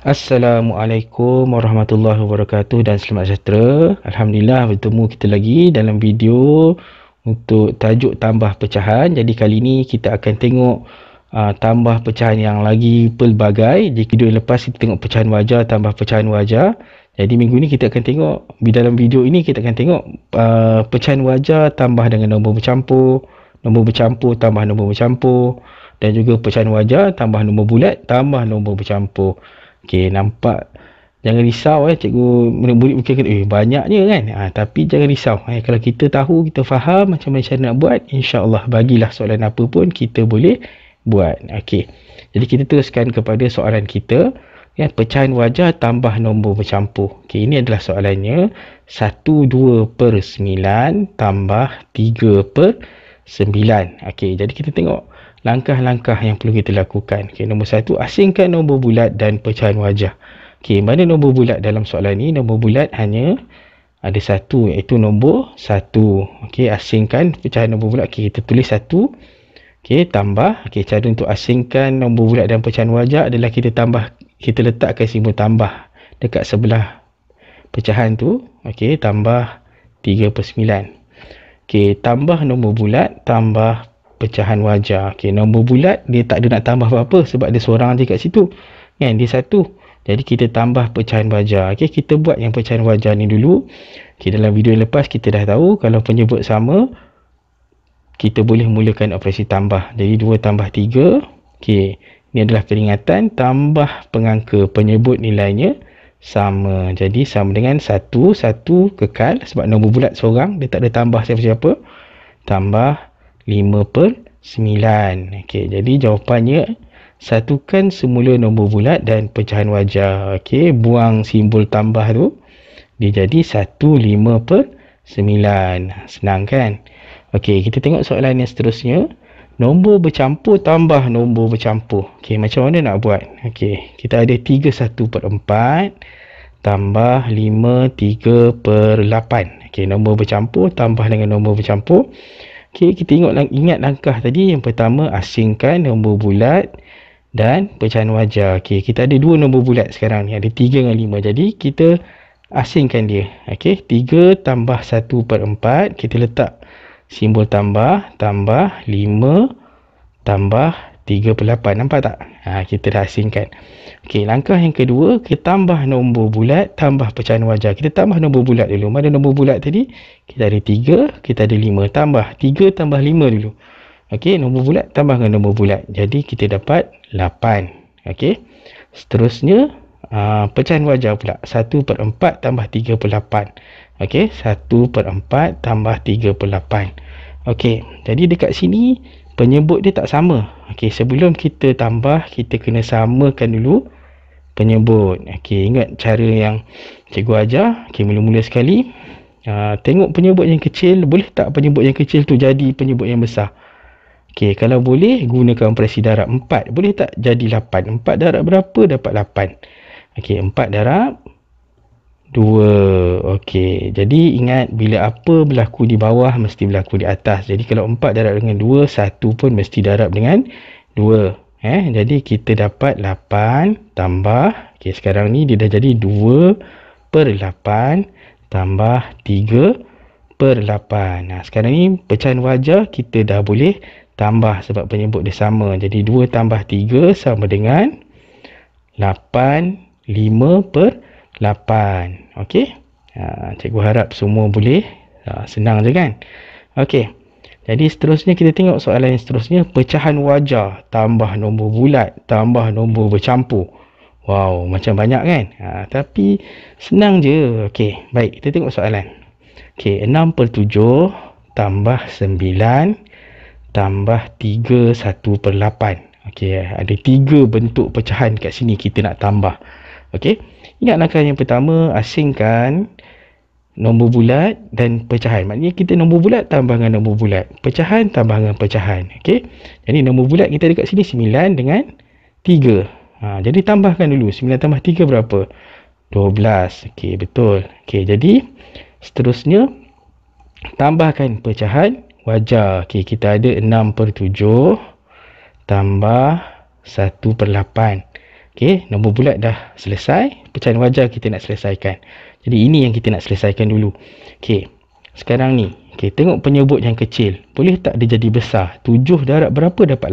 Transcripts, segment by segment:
Assalamualaikum warahmatullahi wabarakatuh dan selamat sejahtera. Alhamdulillah bertemu kita lagi dalam video untuk tajuk tambah pecahan. Jadi kali ini kita akan tengok uh, tambah pecahan yang lagi pelbagai. Di video yang lepas kita tengok pecahan wajah tambah pecahan wajah. Jadi minggu ini kita akan tengok di dalam video ini kita akan tengok uh, pecahan wajah tambah dengan nombor bercampur, nombor bercampur tambah nombor bercampur dan juga pecahan wajah tambah nombor bulat tambah nombor bercampur. Okey, nampak jangan risau eh cikgu murid-murid mungkin kata eh banyaknya kan ha, tapi jangan risau eh, kalau kita tahu kita faham macam mana cara nak buat Insya insyaAllah bagilah soalan apa pun kita boleh buat Okey, jadi kita teruskan kepada soalan kita ya, pecahan wajah tambah nombor bercampur Okey, ini adalah soalannya 1, 2 per 9 tambah 3 per 9 Okey, jadi kita tengok langkah-langkah yang perlu kita lakukan. Okay, nombor satu, asingkan nombor bulat dan pecahan wajah. Okay, mana nombor bulat dalam soalan ini? Nombor bulat hanya ada satu iaitu nombor satu. Okay, asingkan pecahan nombor bulat. Okay, kita tulis satu. Okay, tambah. Okay, cara untuk asingkan nombor bulat dan pecahan wajah adalah kita tambah, kita letakkan simbol tambah dekat sebelah pecahan tu. Okay, tambah 3 per 9. Okay, tambah nombor bulat, tambah pecahan wajah. Okey, nombor bulat dia tak ada nak tambah apa-apa sebab dia seorang je kat situ. Kan, dia satu. Jadi kita tambah pecahan wajah. Okey, kita buat yang pecahan wajah ni dulu. Okey, dalam video yang lepas kita dah tahu kalau penyebut sama kita boleh mulakan operasi tambah. Jadi 2 tambah 3. Okey, ini adalah keringatan tambah pengangka penyebut nilainya sama. Jadi sama dengan 1, 1 kekal sebab nombor bulat seorang. Dia tak ada tambah siapa-siapa. Tambah 5 per 9. Okey, jadi jawapannya satukan semula nombor bulat dan pecahan wajar. Okey, buang simbol tambah tu. Dia jadi 1, 5 per 9. Senang kan? Okey, kita tengok soalan yang seterusnya. Nombor bercampur tambah nombor bercampur. Okey, macam mana nak buat? Okey, kita ada 3, 1 per 4 tambah 5, 3 per 8. Okey, nombor bercampur tambah dengan nombor bercampur. Okey, kita ingat, ingat langkah tadi. Yang pertama, asingkan nombor bulat dan pecahan wajar. Okey, kita ada dua nombor bulat sekarang ni. Ada tiga dengan lima. Jadi, kita asingkan dia. Okey, tiga tambah satu per 4. Kita letak simbol tambah. Tambah lima tambah 38 nampak tak ha, kita dah asingkan okey langkah yang kedua kita tambah nombor bulat tambah pecahan wajar kita tambah nombor bulat dulu mana nombor bulat tadi kita ada 3 kita ada 5 tambah 3 tambah 5 dulu okey nombor bulat tambah dengan nombor bulat jadi kita dapat 8 okey seterusnya uh, pecahan wajar pula 1 per 4 tambah 3 per 8 okey 1 per 4 tambah 3 per 8 Okey, jadi dekat sini penyebut dia tak sama. Okey, sebelum kita tambah, kita kena samakan dulu penyebut. Okey, ingat cara yang cikgu ajar. Okey, mula-mula sekali uh, tengok penyebut yang kecil, boleh tak penyebut yang kecil tu jadi penyebut yang besar? Okey, kalau boleh gunakan presi darab 4. Boleh tak jadi 8? 4 darab berapa dapat 8? Okey, 4 darab Dua. Okey. Jadi ingat bila apa berlaku di bawah mesti berlaku di atas. Jadi kalau empat darab dengan dua, satu pun mesti darab dengan dua. Eh, jadi kita dapat lapan tambah. Okey sekarang ni dia dah jadi dua per lapan tambah tiga per lapan. Nah, sekarang ni pecahan wajah kita dah boleh tambah sebab penyebut dia sama. Jadi dua tambah tiga sama dengan lapan lima per lapan. Lapan, ok ha, cikgu harap semua boleh ha, senang je kan ok jadi seterusnya kita tengok soalan yang seterusnya pecahan wajah tambah nombor bulat tambah nombor bercampur wow macam banyak kan ha, tapi senang je ok baik kita tengok soalan ok enam per tujuh tambah sembilan tambah tiga satu per lapan. ok ada tiga bentuk pecahan kat sini kita nak tambah Okey. Ingat langkah yang pertama asingkan nombor bulat dan pecahan. Maknanya kita nombor bulat tambah dengan nombor bulat. Pecahan tambah dengan pecahan. Okey. Jadi nombor bulat kita dekat sini 9 dengan 3. Ha, jadi tambahkan dulu. 9 tambah 3 berapa? 12. Okey, betul. Okey, jadi seterusnya tambahkan pecahan wajar. Okey, kita ada 6 per 7 tambah 1 per 8. Okey, nombor bulat dah selesai, pecahan wajar kita nak selesaikan. Jadi ini yang kita nak selesaikan dulu. Okey. Sekarang ni, okey, tengok penyebut yang kecil. Boleh tak dia jadi besar? 7 darab berapa dapat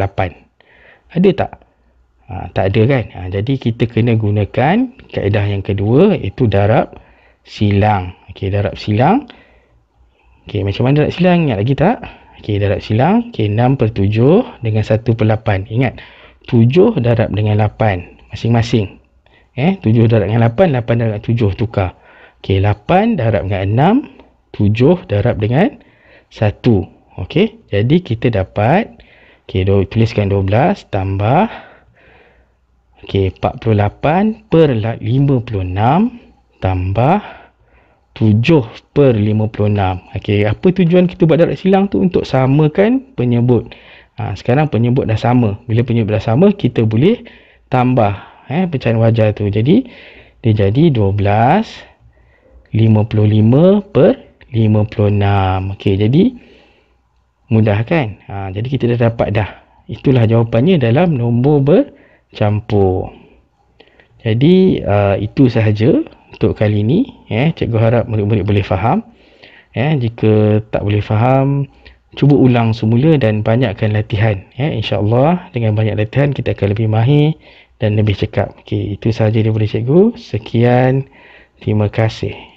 8? Ada tak? Ha, tak ada kan? Ha, jadi kita kena gunakan kaedah yang kedua iaitu darab silang. Okey, darab silang. Okey, macam mana darab silang? Ingat lagi tak? Okey, darab silang. Okey, 6 per 7 dengan 1 per 8. Ingat, 7 darab dengan 8 masing-masing. Eh, 7 darab dengan 8, 8 darab dengan 7 tukar. Okey, 8 darab dengan 6, 7 darab dengan 1. Okey, jadi kita dapat okey, do, tuliskan 12 tambah okey, 48 per 56 tambah 7 per 56. Okey, apa tujuan kita buat darab silang tu? Untuk samakan penyebut. Ha, sekarang penyebut dah sama. Bila penyebut dah sama, kita boleh tambah eh pecahan wajar tu. Jadi dia jadi 12 55 per 56. Okey, jadi mudah kan? Ha, jadi kita dah dapat dah. Itulah jawapannya dalam nombor bercampur. Jadi uh, itu sahaja untuk kali ini. Eh, cikgu harap murid-murid boleh faham. Eh, jika tak boleh faham, cuba ulang semula dan banyakkan latihan ya insyaallah dengan banyak latihan kita akan lebih mahir dan lebih cekap okey itu sahaja daripada cikgu sekian terima kasih